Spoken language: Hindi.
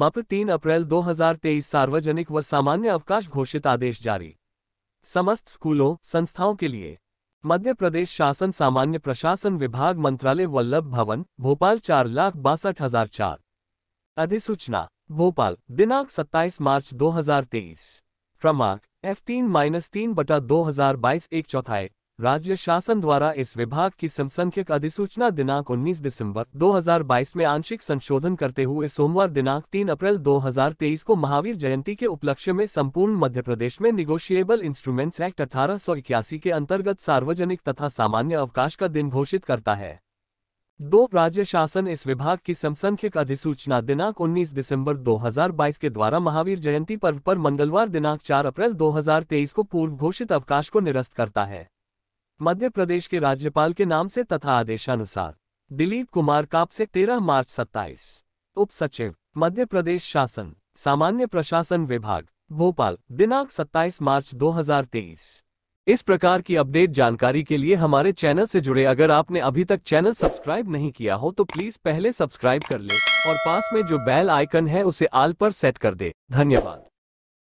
मप तीन अप्रैल 2023 सार्वजनिक व सामान्य अवकाश घोषित आदेश जारी समस्त स्कूलों संस्थाओं के लिए मध्य प्रदेश शासन सामान्य प्रशासन विभाग मंत्रालय वल्लभ भवन भोपाल चार लाख बासठ हजार चार अधिसूचना भोपाल दिनांक 27 मार्च 2023 क्रमांक एफ तीन माइनस तीन बटा दो हजार बाईस एक चौथाई राज्य शासन द्वारा इस विभाग की समसंख्यक अधिसूचना दिनांक 19 दिसंबर 2022 में आंशिक संशोधन करते हुए सोमवार दिनांक 3 अप्रैल 2023 को महावीर जयंती के उपलक्ष्य में संपूर्ण मध्य प्रदेश में निगोशिएबल इंस्ट्रूमेंट्स एक्ट अठारह के अंतर्गत सार्वजनिक तथा सामान्य अवकाश का दिन घोषित करता है दो राज्य शासन इस विभाग की समसंख्यक अधिसूचना दिनांक 19 दिसंबर 2022 के द्वारा महावीर जयंती पर्व पर मंगलवार दिनांक 4 अप्रैल 2023 को पूर्व घोषित अवकाश को निरस्त करता है मध्य प्रदेश के राज्यपाल के नाम से तथा आदेशानुसार दिलीप कुमार काप से 13 मार्च 27 उप सचिव मध्य प्रदेश शासन सामान्य प्रशासन विभाग भोपाल दिनांक 27 मार्च 2023 इस प्रकार की अपडेट जानकारी के लिए हमारे चैनल से जुड़े अगर आपने अभी तक चैनल सब्सक्राइब नहीं किया हो तो प्लीज पहले सब्सक्राइब कर ले और पास में जो बेल आइकन है उसे आल पर सेट कर दे धन्यवाद